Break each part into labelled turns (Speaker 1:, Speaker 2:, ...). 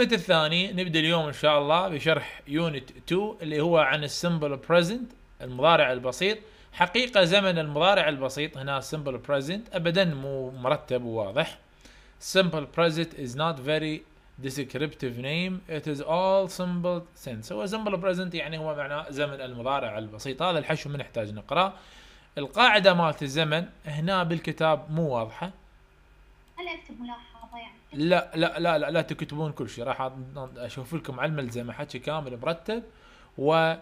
Speaker 1: اليونت الثاني نبدا اليوم ان شاء الله بشرح يونت 2 اللي هو عن السمبل بريزنت المضارع البسيط حقيقه زمن المضارع البسيط هنا سمبل بريزنت ابدا مو مرتب وواضح سمبل بريزنت از نوت فيري ديسكريبتيف نيم ات از اول سمبل سنس هو سمبل بريزنت يعني هو معناه زمن المضارع البسيط هذا الحشو ما نحتاج نقراه القاعده مالت الزمن هنا بالكتاب مو واضحه هل اكتب ملاحظه لا لا لا لا, لا تكتبون كل شيء راح اشوف لكم على الملزمه حكي كامل مرتب و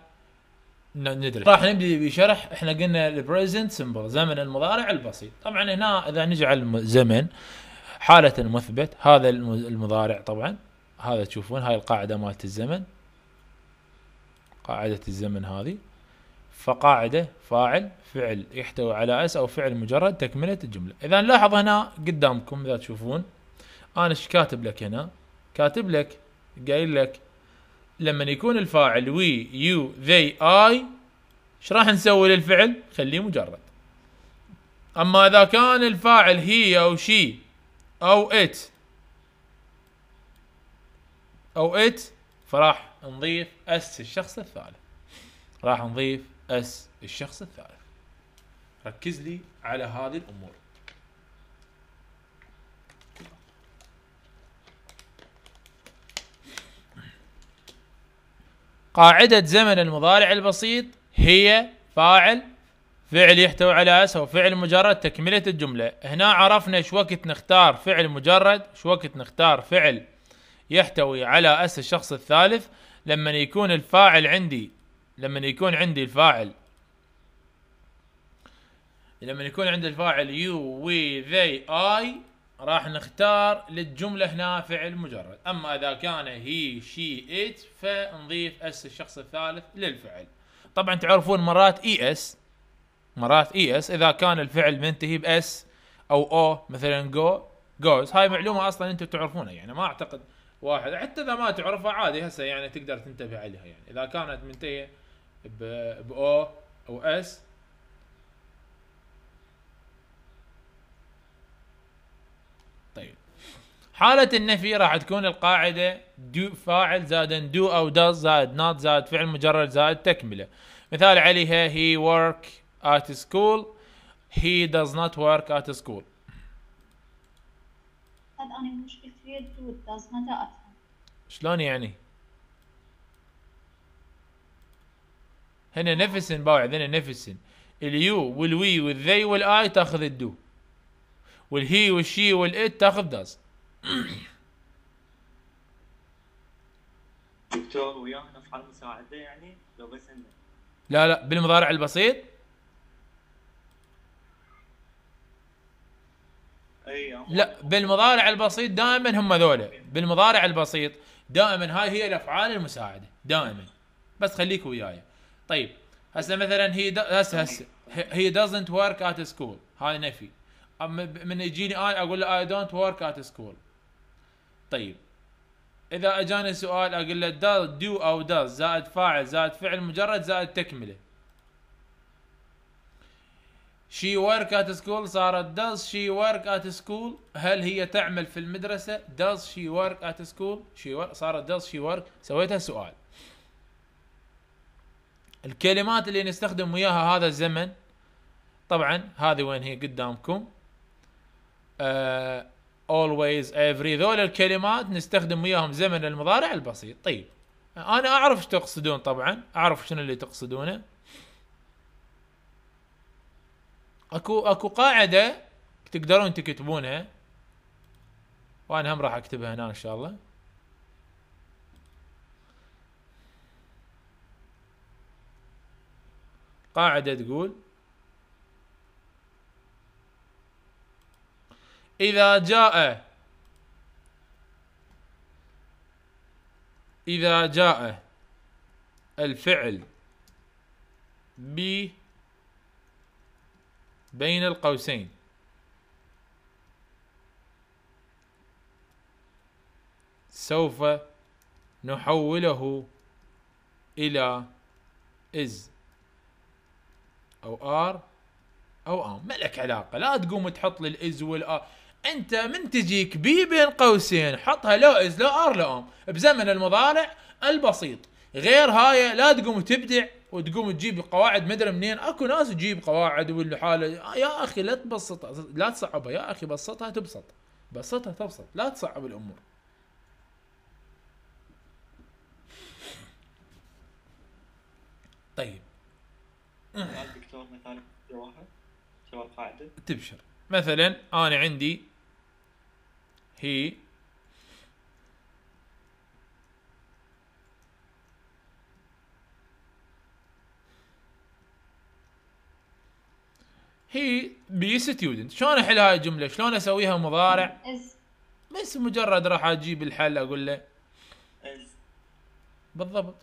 Speaker 1: ندري راح نبدي بشرح احنا قلنا البريزنت سمبل زمن المضارع البسيط طبعا هنا اذا نجعل زمن حالة مثبت هذا المضارع طبعا هذا تشوفون هاي القاعدة مالت الزمن قاعدة الزمن هذه فقاعدة فاعل فعل يحتوي على اس او فعل مجرد تكملة الجملة اذا نلاحظ هنا قدامكم اذا تشوفون انا ايش كاتب لك هنا؟ كاتب لك قايل لك لما يكون الفاعل وي يو ذي اي ايش راح نسوي للفعل؟ خليه مجرد. اما اذا كان الفاعل هي او شي او ات او ات فراح نضيف اس الشخص الثالث. راح نضيف اس الشخص الثالث. ركز لي على هذه الامور. قاعدة زمن المضارع البسيط هي فاعل فعل يحتوي على أس أو فعل مجرد تكملة الجملة هنا عرفنا شو وقت نختار فعل مجرد شو وقت نختار فعل يحتوي على أس الشخص الثالث لما يكون الفاعل عندي لما يكون عندي الفاعل لما يكون عندي الفاعل يو وي ذي اي راح نختار للجملة هنا فعل مجرد أما إذا كان هي شي إت فنضيف اس الشخص الثالث للفعل طبعا تعرفون مرات اي e اس مرات اي e اس اذا كان الفعل منتهي باس او او مثلا جو جوز هاي معلومه اصلا انتم تعرفونها يعني ما اعتقد واحد حتى اذا ما تعرفها عادي هسه يعني تقدر تنتبه عليها يعني اذا كانت منتهيه بأو او اس حالة النفي راح تكون القاعدة دو فاعل زائد دو أو داز زائد not زائد فعل مجرد زائد تكملة مثال عليها he work at school he does not work at school شلون يعني؟ هنا نفسن باوع هنا نفسن اليو والوي والذي والاي تاخذ الدو والهي والشي والات تاخذ داز دكتور ويانا في حال مساعده يعني لو بس انه لا لا بالمضارع البسيط لا بالمضارع البسيط دائما هم ذولا بالمضارع البسيط دائما هاي هي الافعال المساعده دائما بس خليك وياي طيب هسه مثلا هي هسه هسه هي دازنت ورك ات سكول هاي نفي من يجيني انا اقول له اي دونت ورك ات سكول طيب اذا اجاني سؤال اقول له داز دو او داز زائد فاعل زائد فعل مجرد زائد تكمله شي ورك ات سكول صارت داز شي ورك ات سكول هل هي تعمل في المدرسه داز شي ورك ات سكول شي صارت داز شي ورك سويتها سؤال الكلمات اللي نستخدم وياها هذا الزمن طبعا هذه وين هي قدامكم آه always every ذول الكلمات نستخدم وياهم زمن المضارع البسيط طيب انا اعرف ايش تقصدون طبعا اعرف شنو اللي تقصدونه اكو اكو قاعده تقدرون تكتبونها وانا هم راح اكتبها هنا ان شاء الله قاعده تقول إذا جاء إذا جاء الفعل ب بين القوسين سوف نحوله إلى إز أو آر أو آم ما لك علاقة لا تقوم تحط لي الإز والآر انت من تجيك بي بين قوسين حطها لو از لو ار لو ام بزمن المضارع البسيط غير هاي لا تقوم تبدع وتقوم تجيب قواعد مدري منين اكو ناس تجيب قواعد واللي حاله يا اخي لا تبسطها لا تصعبها يا اخي بسطها تبسط بسطها تبسط لا تصعب الامور طيب دكتور مثال جواهر شو القاعده تبشر مثلا انا عندي he هي بي ستيودنت شلون احل هاي الجمله شلون اسويها مضارع بس مجرد راح اجيب الحل اقول له بالضبط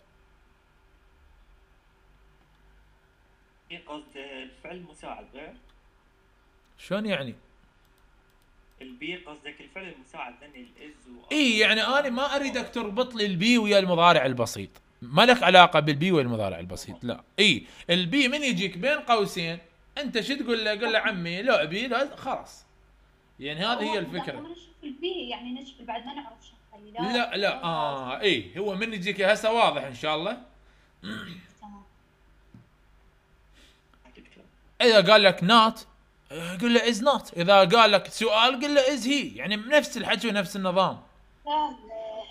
Speaker 1: قصد الفعل مساعد غير شلون يعني؟ البي قصدك الفعل المساعد ذني الاز اي يعني انا ما اريدك تربط لي البي ويا المضارع البسيط ما لك علاقه بالبي والمضارع البسيط لا اي البي من يجيك بين قوسين انت شو تقول له؟ قول له عمي لو ابي لا خلاص يعني هذه هي الفكره البي يعني نشوف بعد ما نعرف شو لا لا, لا اه اي هو من يجيك هسه واضح ان شاء الله اذا قال لك نات قل له از نوت اذا قال لك سؤال قل له از هي يعني نفس الحكي ونفس النظام لا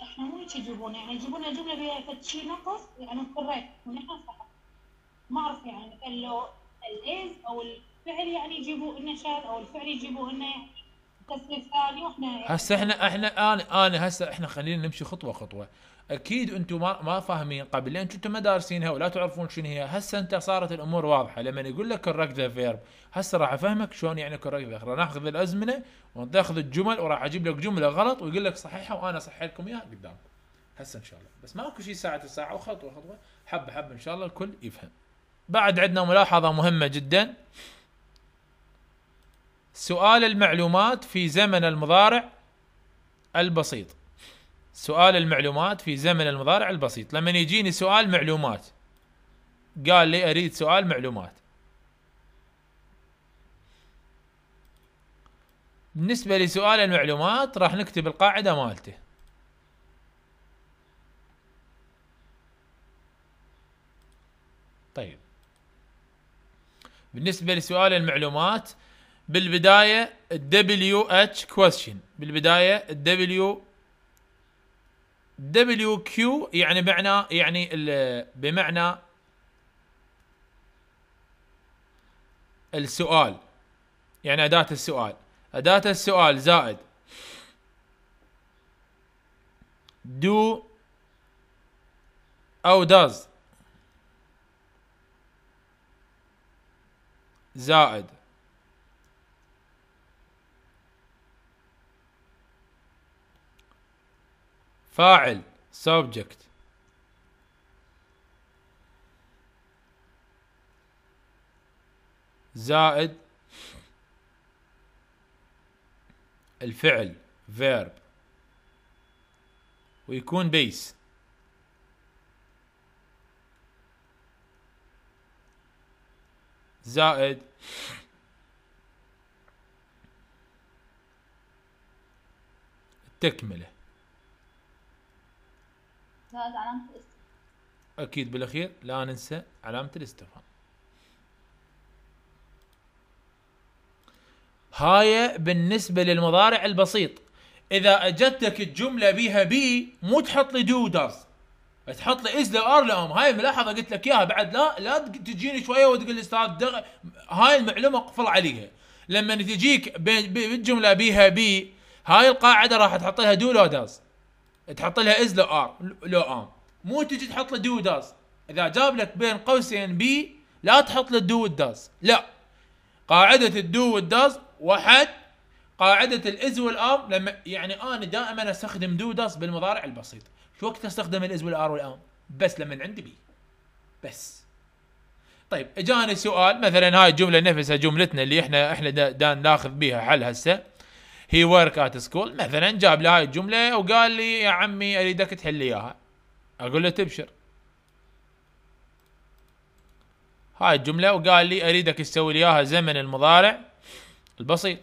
Speaker 1: احنا مو هيك يجيبونا يعني يجيبونا جمله فيها شيء نقص يعني اضطريت ونحن فقط ما اعرف يعني قال له الاز او الفعل يعني يجيبوا لنا شر او الفعل يجيبوا لنا تصريف ثاني واحنا هسه احنا احنا انا انا هسه احنا خلينا نمشي خطوه خطوه اكيد انتم ما ما فاهمين قبل لان انتم ما دارسينها ولا تعرفون شنو هي هسه انت صارت الامور واضحه لما يقول لك كوركت ذا فيرب هسه راح افهمك شلون يعني كوركت ذا راح ناخذ الازمنه وناخذ الجمل وراح اجيب لك جمله غلط ويقول لك صحيحه وانا اصحح لكم اياها قدامكم هسه ان شاء الله بس ماكو شيء ساعه ساعه وخطوه خطوه حبه حبه ان شاء الله الكل يفهم بعد عندنا ملاحظه مهمه جدا سؤال المعلومات في زمن المضارع البسيط سؤال المعلومات في زمن المضارع البسيط لما يجيني سؤال معلومات قال لي اريد سؤال معلومات بالنسبة لسؤال المعلومات راح نكتب القاعدة مالته طيب بالنسبة لسؤال المعلومات بالبداية W H question بالبداية W دبليو كيو يعني معنى يعني بمعنى السؤال يعني أداة السؤال أداة السؤال زائد دو أو does زائد فاعل سبجكت زائد الفعل فيرب ويكون بيس زائد التكمله علامة الاستفهام أكيد بالأخير لا ننسى علامة الاستفهام هاي بالنسبة للمضارع البسيط إذا أجتك الجملة بيها بي مو تحط لي دو داز تحط لي از لو ار لو هاي ملاحظه قلت لك اياها بعد لا لا تجيني شويه وتقول لي استاذ دغ... هاي المعلومه اقفل عليها لما تجيك بالجمله بيها بي هاي القاعده راح تحط لها دو لو داز تحط لها از لو ار لو ام مو تجي تحط له دو داز اذا جاب لك بين قوسين بي لا تحط له دو داز لا قاعده الدو والداز واحد قاعده الاز والام لما يعني انا دائما استخدم دو داز بالمضارع البسيط شو وقت استخدم الاز والار والام بس لما عندي بي بس طيب اجاني سؤال مثلا هاي الجمله نفسها جملتنا اللي احنا احنا دا, دا ناخذ بيها حل هسه هي ورك ات سكول مثلا جاب لي هاي الجمله وقال لي يا عمي اريدك تحل لي اياها اقول له تبشر هاي الجمله وقال لي اريدك تسوي لي اياها زمن المضارع البسيط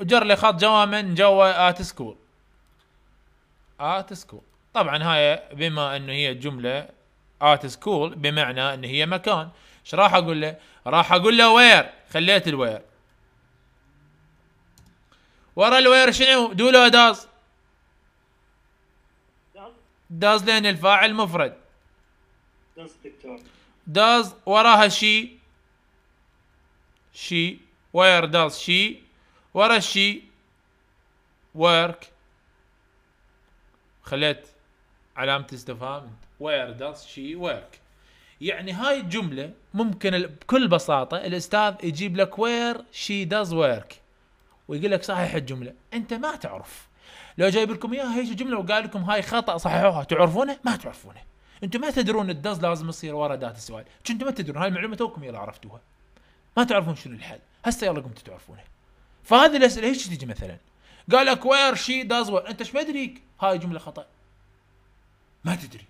Speaker 1: وجر لي خط جواما جوا ات سكول ات سكول طبعا هاي بما انه هي جمله ات سكول بمعنى ان هي مكان ايش راح اقول له راح اقول له وير خليت الوير ورا الوير شنو دو له داز داز لان الفاعل مفرد داز وراها شي شي وير داز شي ورا الشي ورك خليت علامه استفهام وير داز شي ورك يعني هاي الجمله ممكن بكل بساطه الاستاذ يجيب لك وير شي داز ورك ويقول لك صحيح الجمله انت ما تعرف لو جايب لكم اياها هيك الجمله وقال لكم هاي خطا صححوها تعرفونه ما تعرفونه انتم ما تدرون الدز لازم يصير ورا ذات السؤال انتم ما تدرون هاي المعلومه توكم يلا عرفتوها ما تعرفون شنو الحل هسه يلا قمتوا تعرفونه فهذه الاسئله هيك تجي مثلا قال لك وير شي داز ورك انت ايش ما هاي جمله خطا ما تدري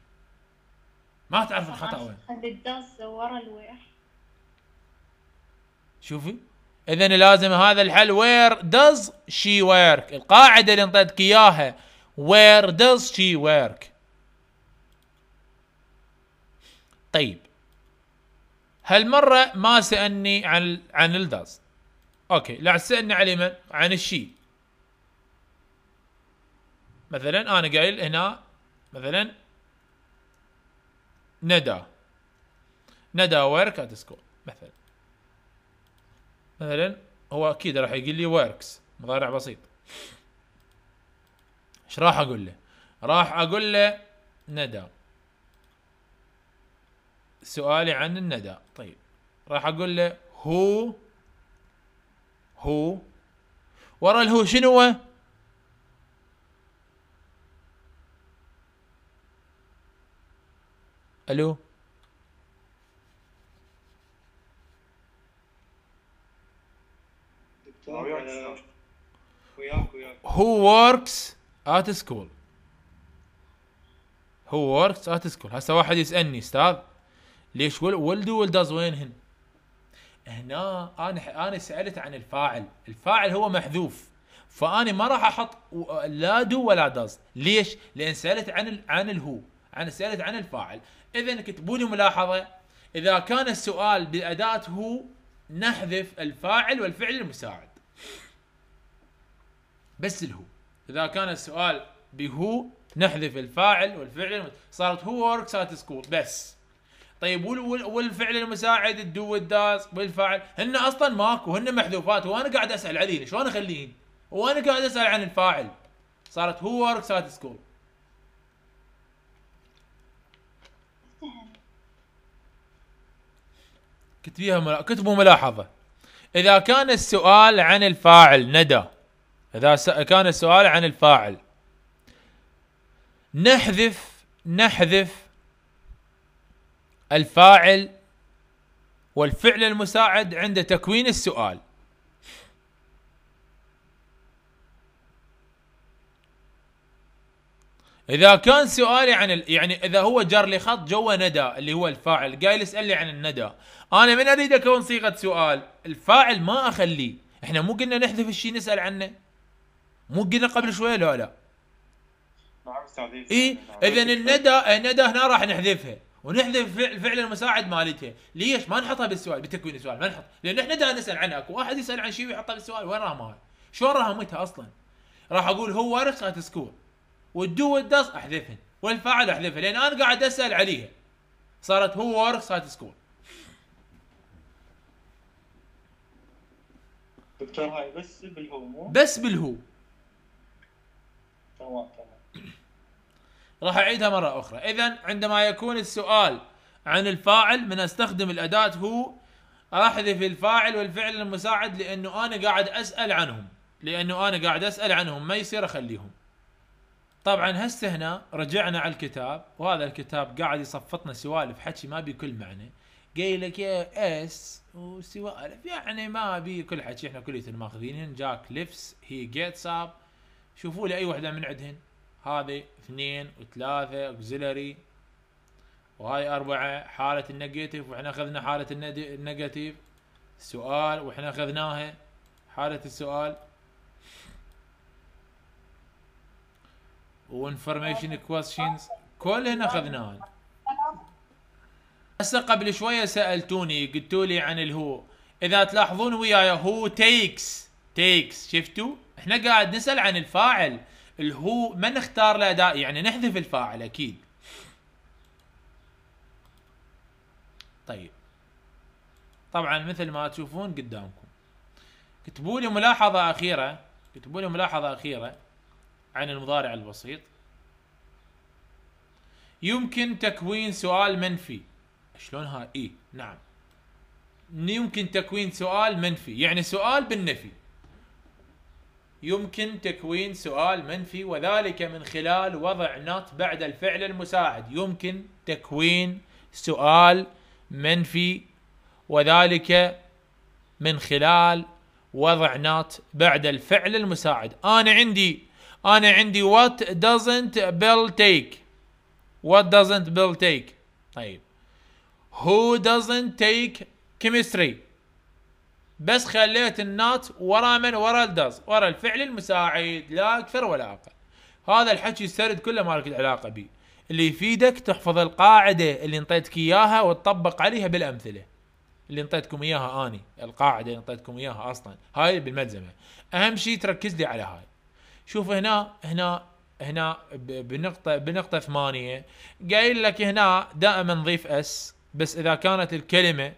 Speaker 1: ما تعرف الخطا وين خلي الداس ورا الوير شوفي اذا لازم هذا الحل وير داز شي ورك القاعده اللي انطيتك اياها وير داز شي ورك طيب هالمره ما سالني عن عن الداز اوكي لا سالني على من عن الشي مثلا انا قايل هنا مثلا ندى ندى ورك ات سكول مثلا مثلا هو اكيد راح يقول لي وركس مضارع بسيط ايش راح اقول له راح اقول له ندى سؤالي عن الندى طيب راح اقول له هو هو ورا الهو شنو هو؟ الو هو وركس ات سكول هو وركس ات سكول هسه واحد يسالني استاذ ليش ولد وين وينهن؟ هنا انا انا سالت عن الفاعل، الفاعل هو محذوف فاني ما راح احط لا دو ولا داز ليش؟ لان سالت عن عن الهو، انا سالت عن الفاعل، اذا اكتبوا لي ملاحظه اذا كان السؤال بالاداه هو نحذف الفاعل والفعل المساعد بس الهو اذا كان السؤال بهو نحذف الفاعل والفعل المساعد. صارت هو ورك سات سكول بس طيب والفعل المساعد الدو والداز والفاعل هن اصلا ماكو هن محذوفات وانا قاعد اسال عليهن شلون اخليهن؟ وانا قاعد اسال عن الفاعل صارت هو ورك سات سكول كتبيها ملا... كتبوا ملاحظه اذا كان السؤال عن الفاعل ندى اذا س... كان السؤال عن الفاعل نحذف نحذف الفاعل والفعل المساعد عند تكوين السؤال اذا كان سؤالي عن ال... يعني اذا هو جر لي خط جوا ندى اللي هو الفاعل قايل يسالني عن الندى انا من اريد اكون صيغه سؤال الفاعل ما اخليه احنا مو قلنا نحذف الشيء نسال عنه مو قلنا قبل شويه لا لا اي اذا الندى الندى هنا راح نحذفها ونحذف الفعل المساعد مالتها ليش ما نحطها بالسؤال بتكوين السؤال ما نحط لان احنا دا نسال عنها اكو واحد يسال عن شيء ويحطها بالسؤال وين رماها شلون رمتها اصلا راح اقول هو ورقه سكور والدو والدس احذفهن والفاعل احذفه لان انا قاعد اسال عليها صارت هو وورك صارت سكول دكتور هاي بس بالهو مو بس بالهو تمام تمام راح اعيدها مره اخرى اذا عندما يكون السؤال عن الفاعل من استخدم الاداه هو احذف الفاعل والفعل المساعد لانه انا قاعد اسال عنهم لانه انا قاعد اسال عنهم ما يصير اخليهم طبعا هسه هنا رجعنا على الكتاب وهذا الكتاب قاعد يصفطنا سوالف حكي ما بي كل معنى قايل لك يا اس وسوالف يعني ما بي كل حكي احنا كلية ماخذينهن جاك ليفس هي جيتس اب شوفوا لي اي وحده من عندهن هذه اثنين وثلاثه اوكزيلري وهاي أربعة حالة النيجاتيف وإحنا أخذنا حالة النيجاتيف سؤال وإحنا أخذناها حالة السؤال وانفورميشن كويشنز كلهن اخذناهن هسه قبل شويه سالتوني قلتوا لي عن الهو اذا تلاحظون وياي هو تيكس تيكس شفتوا احنا قاعد نسال عن الفاعل الهو ما نختار له اداء يعني نحذف الفاعل اكيد طيب طبعا مثل ما تشوفون قدامكم اكتبوا لي ملاحظه اخيره اكتبوا لي ملاحظه اخيره عن المضارع البسيط يمكن تكوين سؤال منفي شلون ها اي نعم يمكن تكوين سؤال منفي يعني سؤال بالنفي يمكن تكوين سؤال منفي وذلك من خلال وضع نط بعد الفعل المساعد يمكن تكوين سؤال منفي وذلك من خلال وضع نط بعد الفعل المساعد انا عندي انا عندي what doesn't bill take what doesn't bill take طيب who doesn't take chemistry بس خليت النات ورا من ورا الدز ورا الفعل المساعد لا اكثر ولا اقل هذا الحكي السرد كله مالك العلاقه بي اللي يفيدك تحفظ القاعده اللي انطيتك اياها وتطبق عليها بالامثله اللي انطيتكم اياها اني القاعده اللي انطيتكم اياها اصلا هاي بالملزمه اهم شيء تركز لي على هاي شوف هنا هنا هنا بنقطة بنقطة ثمانية قايل لك هنا دائما نضيف اس بس اذا كانت الكلمة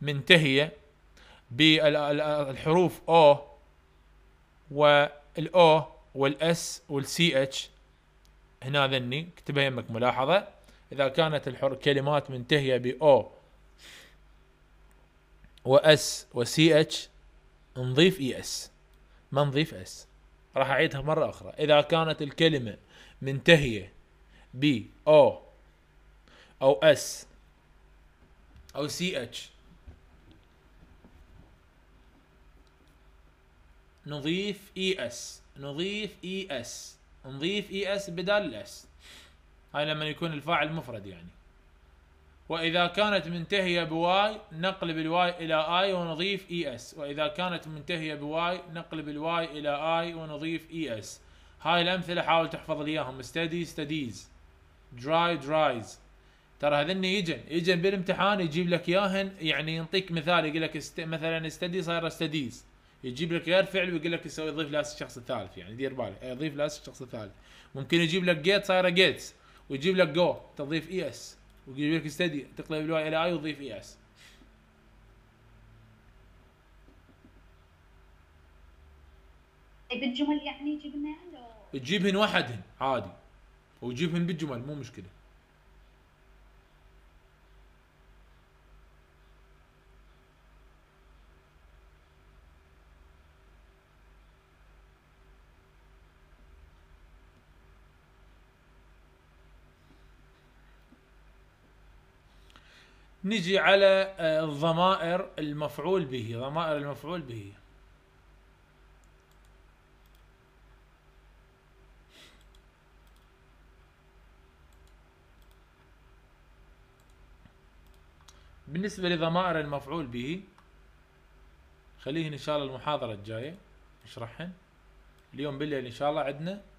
Speaker 1: منتهية بالحروف او والاو والاس والسي اتش هنا ذني اكتبها يمك ملاحظة اذا كانت الكلمات منتهية باو واس وسي اتش نضيف اي e اس ما نضيف اس راح اعيدها مرة اخرى اذا كانت الكلمة منتهية ب او او اس او سي اتش نضيف اي اس نضيف اي اس نضيف اي اس بدال الاس هاي لما يكون الفاعل مفرد يعني وإذا كانت منتهية بواي نقلب الواي إلى آي ونضيف إي e اس وإذا كانت منتهية بواي نقلب الواي إلى آي ونضيف إي e اس هاي الأمثلة حاول تحفظ لي إياهم ستدي ستديز دراي درايز ترى هذن يجن يجن بالامتحان يجيب لك اياهن يعني ينطيك مثال يقول لك است... مثلا استدي صايره استديز يجيب لك غير فعل ويقول لك يسوي يضيف لاس الشخص الثالث يعني دير بالك يضيف لاس الشخص الثالث ممكن يجيب لك جيت صايره جيتس ويجيب لك جو تضيف اي e اس ويجيب لك ستدي تقلب الواي الى اي وتضيف اي اس بالجمل طيب، يعني جبنا لو تجيبهن وحدهن عادي وتجيبهن بالجمل مو مشكله نجي على آه، الضمائر المفعول به ضمائر المفعول به بالنسبة لضمائر المفعول به خليهن إن شاء الله المحاضرة الجاية نشرحهن اليوم بالليل إن شاء الله عندنا